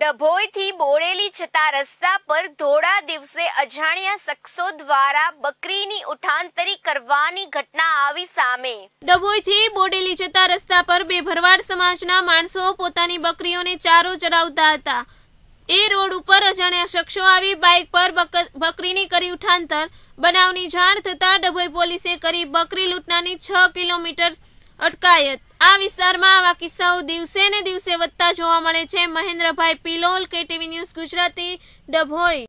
ડભોઈથી બોડેલી જતા રસ્તા પર ધોળા દિવસે અજાણ્યા શખ્સો દ્વારા બકરીની ઉઠાંતરી કરવાની ઘટના આવી સામે ડભોઈથી બોડેલી જતા રસ્તા પર બે ભરવાડ સમાજના માણસો પોતાની બકરીઓને ચારો ચરાવતા હતા એ રોડ ઉપર અજાણ્યા શખ્સો આવી બાઇક પર બકરીની કરી ઉઠાંતર બનાવની જાણ થતા ડભોઈ પોલીસે કરી બકરી લૂંટનાની છ કિલોમીટર અટકાયત આ વિસ્તારમાં આવા કિસ્સાઓ દિવસે ને દિવસે વધતા જોવા મળે છે મહેન્દ્રભાઈ પિલોલ કે ટીવી ન્યૂઝ ગુજરાતી ડભોઈ